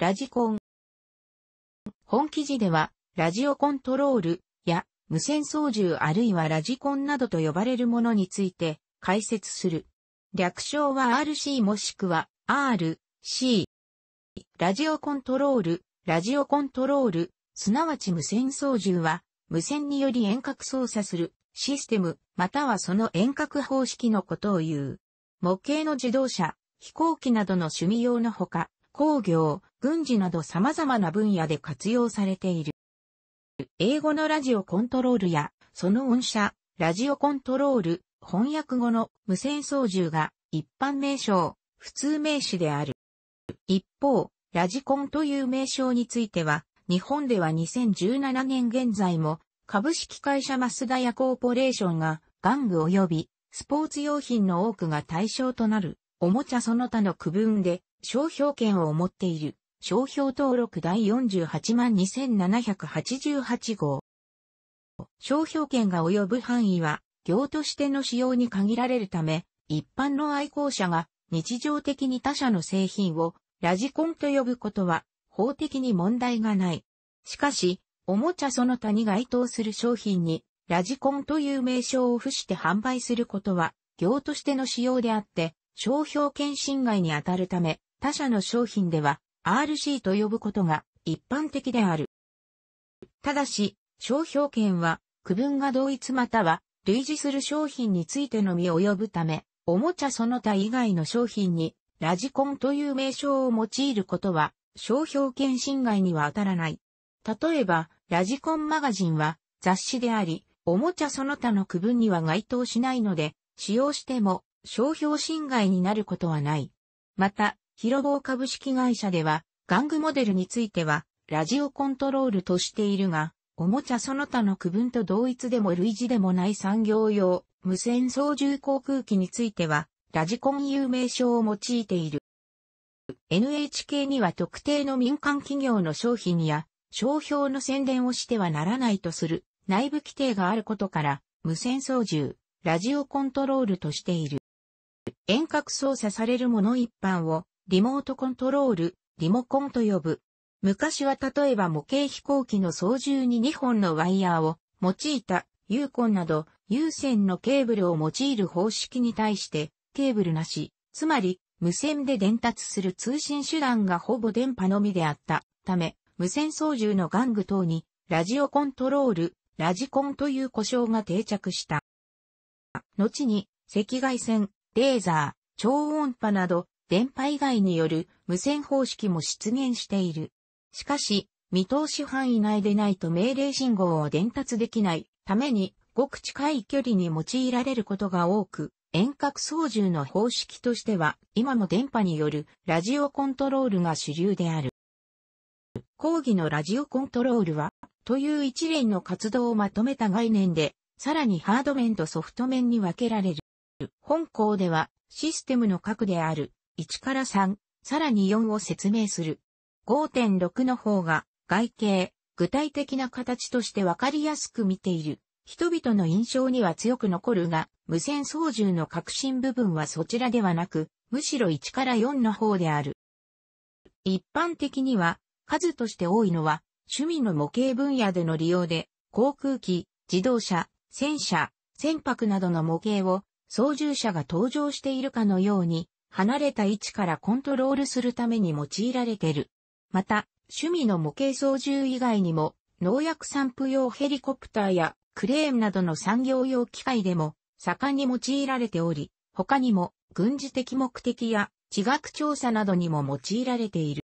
ラジコン。本記事では、ラジオコントロールや無線操縦あるいはラジコンなどと呼ばれるものについて解説する。略称は RC もしくは RC。ラジオコントロール、ラジオコントロール、すなわち無線操縦は、無線により遠隔操作するシステム、またはその遠隔方式のことを言う。模型の自動車、飛行機などの趣味用のほか、工業、軍事など様々な分野で活用されている。英語のラジオコントロールや、その音社、ラジオコントロール、翻訳語の無線操縦が一般名称、普通名詞である。一方、ラジコンという名称については、日本では2017年現在も、株式会社マスダヤコーポレーションが、玩具及び、スポーツ用品の多くが対象となる、おもちゃその他の区分で、商標権を持っている商標登録第48万2788号。商標権が及ぶ範囲は、業としての使用に限られるため、一般の愛好者が日常的に他社の製品をラジコンと呼ぶことは法的に問題がない。しかし、おもちゃその他に該当する商品にラジコンという名称を付して販売することは業としての使用であって商標権侵害にあたるため他社の商品では RC と呼ぶことが一般的である。ただし、商標権は区分が同一または類似する商品についてのみ及ぶため、おもちゃその他以外の商品にラジコンという名称を用いることは商標権侵害には当たらない。例えば、ラジコンマガジンは雑誌であり、おもちゃその他の区分には該当しないので、使用しても商標侵害になることはない。また、広報株式会社では、玩具モデルについては、ラジオコントロールとしているが、おもちゃその他の区分と同一でも類似でもない産業用、無線操縦航空機については、ラジコン有名称を用いている。NHK には特定の民間企業の商品や商標の宣伝をしてはならないとする内部規定があることから無線操縦、ラジオコントロールとしている。遠隔操作されるもの一般をリモートコントロール、リモコンと呼ぶ。昔は例えば模型飛行機の操縦に2本のワイヤーを用いたーコンなど有線のケーブルを用いる方式に対してケーブルなし、つまり無線で伝達する通信手段がほぼ電波のみであったため無線操縦の玩具等にラジオコントロール、ラジコンという故障が定着した。後に赤外線、レーザー、超音波など電波以外による無線方式も出現している。しかし、見通し範囲内でないと命令信号を伝達できないために、ごく近い距離に用いられることが多く、遠隔操縦の方式としては、今も電波によるラジオコントロールが主流である。講義のラジオコントロールは、という一連の活動をまとめた概念で、さらにハード面とソフト面に分けられる。本校では、システムの核である1から3、さらに4を説明する。5.6の方が外形、具体的な形としてわかりやすく見ている。人々の印象には強く残るが、無線操縦の革新部分はそちらではなく、むしろ1から4の方である。一般的には、数として多いのは、趣味の模型分野での利用で、航空機、自動車、戦車、船舶などの模型を操縦者が登場しているかのように離れた位置からコントロールするために用いられている。また、趣味の模型操縦以外にも、農薬散布用ヘリコプターやクレーンなどの産業用機械でも盛んに用いられており、他にも軍事的目的や地学調査などにも用いられている。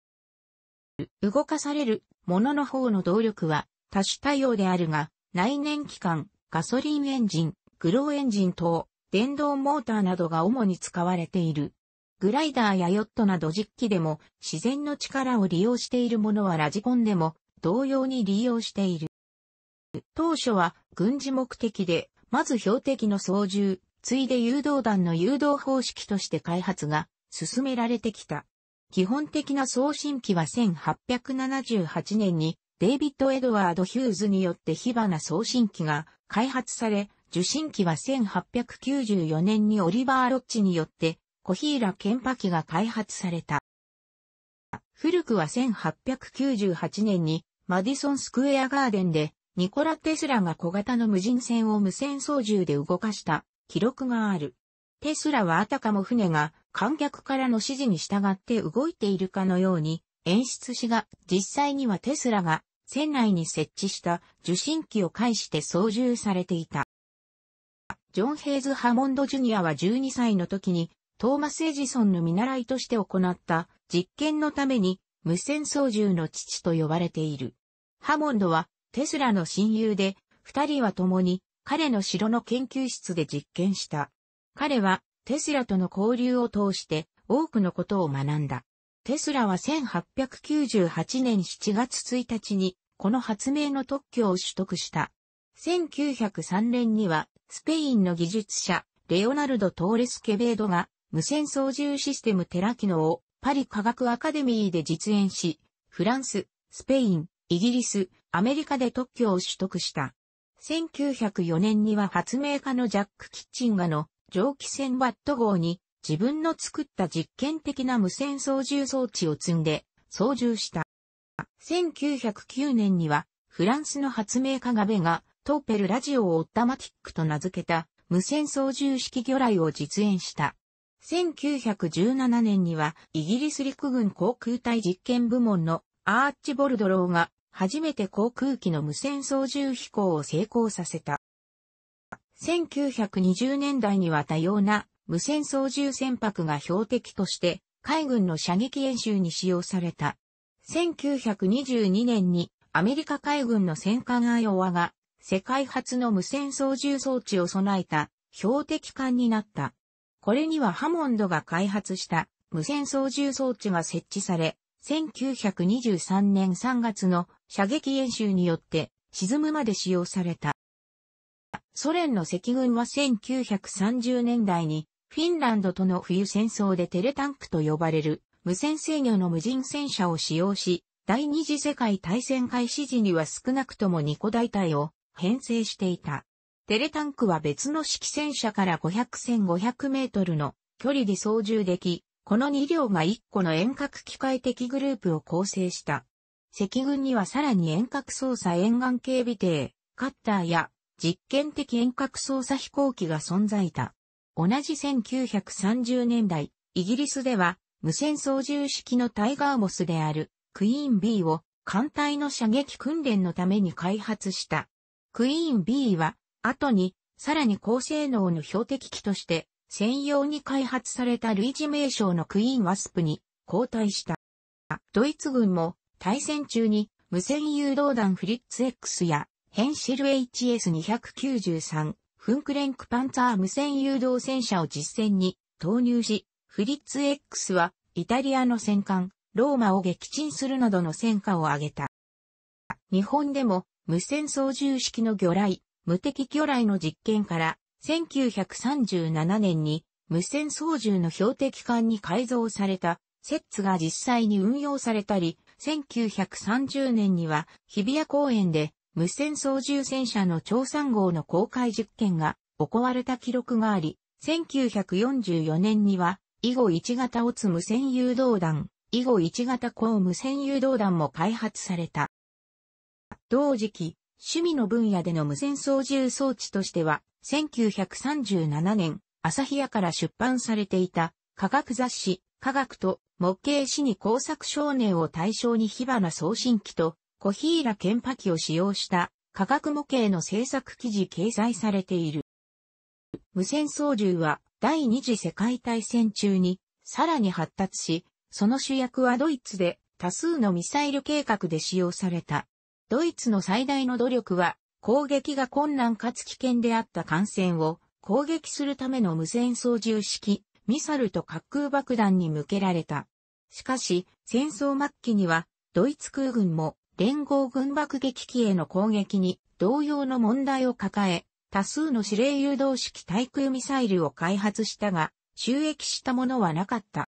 動かされるものの方の動力は多種多様であるが、内燃機関、ガソリンエンジン、グローエンジン等、電動モーターなどが主に使われている。グライダーやヨットなど実機でも自然の力を利用しているものはラジコンでも同様に利用している。当初は軍事目的で、まず標的の操縦、ついで誘導弾の誘導方式として開発が進められてきた。基本的な送信機は1878年にデイビッド・エドワード・ヒューズによって火花送信機が開発され、受信機は1894年にオリバー・ロッチによって小平健波機が開発された。古くは1898年にマディソンスクエアガーデンでニコラ・テスラが小型の無人船を無線操縦で動かした記録がある。テスラはあたかも船が観客からの指示に従って動いているかのように演出しが実際にはテスラが船内に設置した受信機を介して操縦されていた。ジョン・ヘイズ・ハモンド・ジュニアは12歳の時にトーマス・エジソンの見習いとして行った実験のために無線操縦の父と呼ばれている。ハモンドはテスラの親友で、二人は共に彼の城の研究室で実験した。彼はテスラとの交流を通して多くのことを学んだ。テスラは1898年7月1日にこの発明の特許を取得した。1903年にはスペインの技術者レオナルド・トーレス・ケベードが無線操縦システムテラ機能をパリ科学アカデミーで実演し、フランス、スペイン、イギリス、アメリカで特許を取得した。1904年には発明家のジャック・キッチンガの蒸気船ワット号に自分の作った実験的な無線操縦装置を積んで操縦した。1909年にはフランスの発明家ガベがトーペルラジオをオッタマティックと名付けた無線操縦式魚雷を実演した。1917年にはイギリス陸軍航空隊実験部門のアーチボルドローが初めて航空機の無線操縦飛行を成功させた。1920年代には多様な無線操縦船舶が標的として海軍の射撃演習に使用された。1922年にアメリカ海軍の戦艦アイオワが世界初の無線操縦装置を備えた標的艦になった。これにはハモンドが開発した無線操縦装置が設置され、1923年3月の射撃演習によって沈むまで使用された。ソ連の赤軍は1930年代にフィンランドとの冬戦争でテレタンクと呼ばれる無線制御の無人戦車を使用し、第二次世界大戦開始時には少なくとも2個大隊を編成していた。テレタンクは別の式戦車から500 1500メートルの距離で操縦でき、この2両が1個の遠隔機械的グループを構成した。赤軍にはさらに遠隔操作沿岸警備艇、カッターや実験的遠隔操作飛行機が存在いた。同じ1930年代、イギリスでは無線操縦式のタイガーモスであるクイーン B を艦隊の射撃訓練のために開発した。クイーン B は後に、さらに高性能の標的機として、専用に開発された類似名称のクイーンワスプに交代した。ドイツ軍も対戦中に無線誘導弾フリッツ X やヘンシル HS293 フンクレンクパンツァー無線誘導戦車を実戦に投入し、フリッツ X はイタリアの戦艦ローマを撃沈するなどの戦果を挙げた。日本でも無線操縦式の魚雷無敵魚雷の実験から、1937年に無線操縦の標的艦に改造された、セッツが実際に運用されたり、1930年には日比谷公園で無線操縦戦車の超3号の公開実験が行われた記録があり、1944年には以後1型オツ無線誘導弾、以後1型高無線誘導弾も開発された。同時期、趣味の分野での無線操縦装置としては、1937年、朝日屋から出版されていた科学雑誌、科学と模型紙に工作少年を対象に火花送信機とコヒーラ研波機を使用した科学模型の制作記事掲載されている。無線操縦は第二次世界大戦中にさらに発達し、その主役はドイツで多数のミサイル計画で使用されたドイツの最大の努力は、攻撃が困難かつ危険であった艦船を攻撃するための無線操縦式、ミサルと滑空爆弾に向けられた。しかし、戦争末期には、ドイツ空軍も連合軍爆撃機への攻撃に同様の問題を抱え、多数の指令誘導式対空ミサイルを開発したが、収益したものはなかった。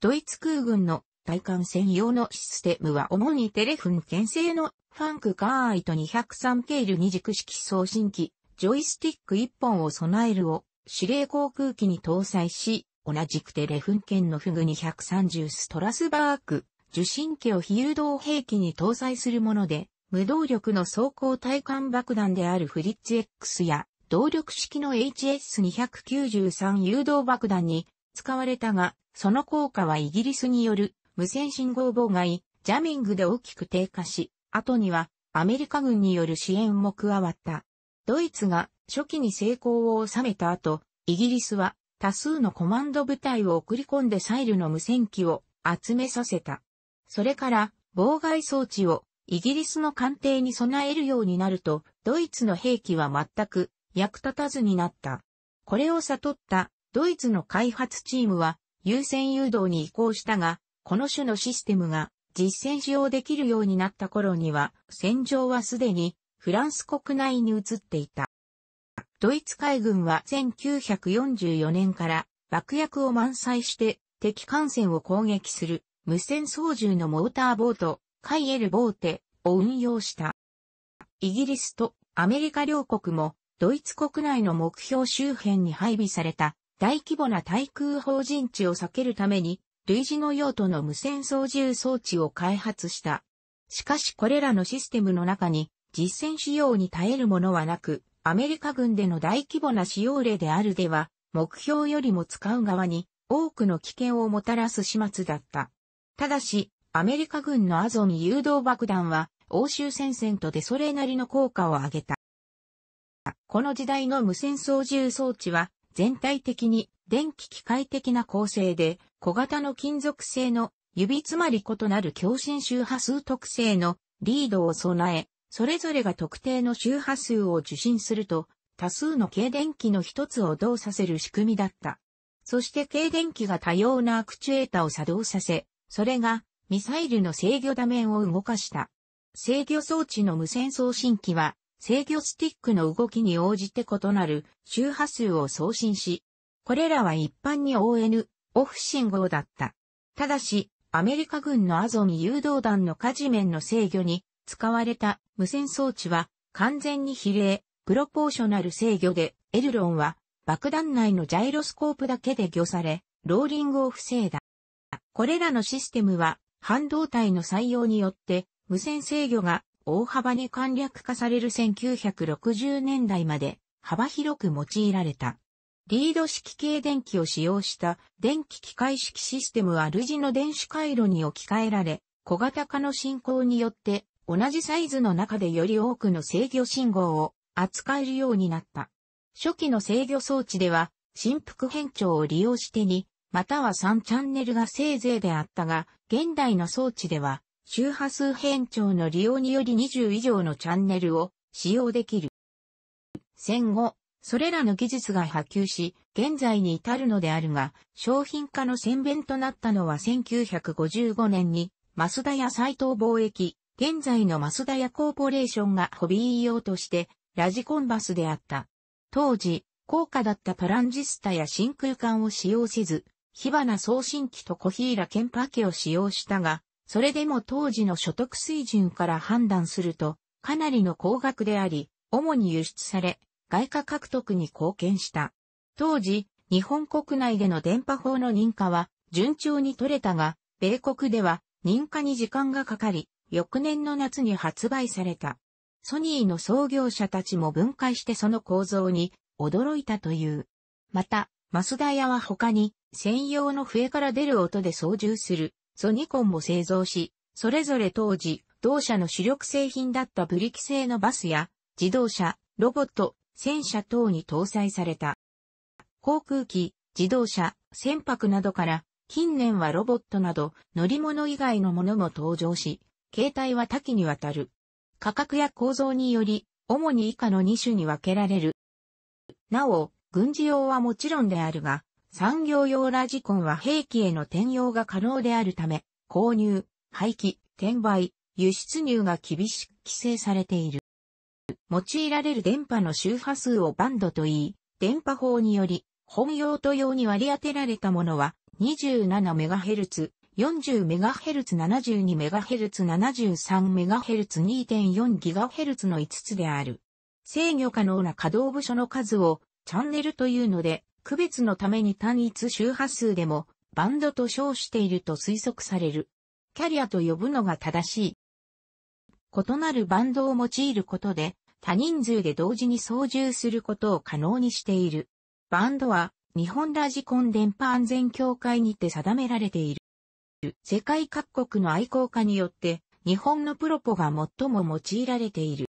ドイツ空軍の体感専用のシステムは主にテレフン牽製のファンクカーイト203ケール二軸式送信機、ジョイスティック1本を備えるを指令航空機に搭載し、同じくテレフン圏のフグ230ストラスバーク、受信機を非誘導兵器に搭載するもので、無動力の装甲体艦爆弾であるフリッツ X や、動力式の HS293 誘導爆弾に使われたが、その効果はイギリスによる無線信号妨害、ジャミングで大きく低下し、後にはアメリカ軍による支援も加わった。ドイツが初期に成功を収めた後、イギリスは多数のコマンド部隊を送り込んでサイルの無線機を集めさせた。それから妨害装置をイギリスの艦艇に備えるようになると、ドイツの兵器は全く役立たずになった。これを悟ったドイツの開発チームは優先誘導に移行したが、この種のシステムが実践使用できるようになった頃には、戦場はすでにフランス国内に移っていた。ドイツ海軍は1944年から爆薬を満載して敵艦船を攻撃する無線操縦のモーターボート、カイエルボーテを運用した。イギリスとアメリカ両国もドイツ国内の目標周辺に配備された大規模な対空砲陣地を避けるために類似の用途の無線操縦装置を開発した。しかしこれらのシステムの中に実戦使用に耐えるものはなく、アメリカ軍での大規模な使用例であるでは、目標よりも使う側に多くの危険をもたらす始末だった。ただし、アメリカ軍のアゾミ誘導爆弾は欧州戦線とでそれなりの効果を上げた。この時代の無線操縦装置は全体的に電気機械的な構成で、小型の金属製の指つまり異なる共振周波数特性のリードを備え、それぞれが特定の周波数を受信すると、多数の軽電気の一つを動作せる仕組みだった。そして軽電気が多様なアクチュエータを作動させ、それがミサイルの制御画面を動かした。制御装置の無線送信機は制御スティックの動きに応じて異なる周波数を送信し、これらは一般に ON、オフ信号だった。ただし、アメリカ軍のアゾミ誘導弾の火事面の制御に使われた無線装置は完全に比例、プロポーショナル制御で、エルロンは爆弾内のジャイロスコープだけで漁され、ローリングを防いだ。これらのシステムは半導体の採用によって無線制御が大幅に簡略化される1960年代まで幅広く用いられた。リード式系電気を使用した電気機械式システムは類似の電子回路に置き換えられ、小型化の進行によって同じサイズの中でより多くの制御信号を扱えるようになった。初期の制御装置では、振幅変調を利用して2、または3チャンネルがせいぜいであったが、現代の装置では、周波数変調の利用により20以上のチャンネルを使用できる。戦後、それらの技術が波及し、現在に至るのであるが、商品化の先弁となったのは1955年に、マスダや斎藤貿易、現在のマスダやコーポレーションがホビー用として、ラジコンバスであった。当時、高価だったトランジスタや真空管を使用せず、火花送信機とーラケンパ機を使用したが、それでも当時の所得水準から判断すると、かなりの高額であり、主に輸出され、外貨獲得に貢献した。当時、日本国内での電波法の認可は順調に取れたが、米国では認可に時間がかかり、翌年の夏に発売された。ソニーの創業者たちも分解してその構造に驚いたという。また、マスダヤは他に専用の笛から出る音で操縦するゾニコンも製造し、それぞれ当時、同社の主力製品だったブリキ製のバスや、自動車、ロボット、戦車等に搭載された。航空機、自動車、船舶などから、近年はロボットなど乗り物以外のものも登場し、形態は多岐にわたる。価格や構造により、主に以下の2種に分けられる。なお、軍事用はもちろんであるが、産業用ラジコンは兵器への転用が可能であるため、購入、廃棄、転売、輸出入が厳しく規制されている。用いられる電波の周波数をバンドと言い、電波法により、本用途用に割り当てられたものは 27MHz、40MHz、72MHz、73MHz、2.4GHz の5つである。制御可能な稼働部署の数をチャンネルというので区別のために単一周波数でもバンドと称していると推測される。キャリアと呼ぶのが正しい。異なるバンドを用いることで、多人数で同時に操縦することを可能にしている。バンドは、日本ラジコン電波安全協会にて定められている。世界各国の愛好家によって、日本のプロポが最も用いられている。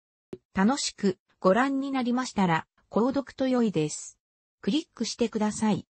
楽しくご覧になりましたら、購読と良いです。クリックしてください。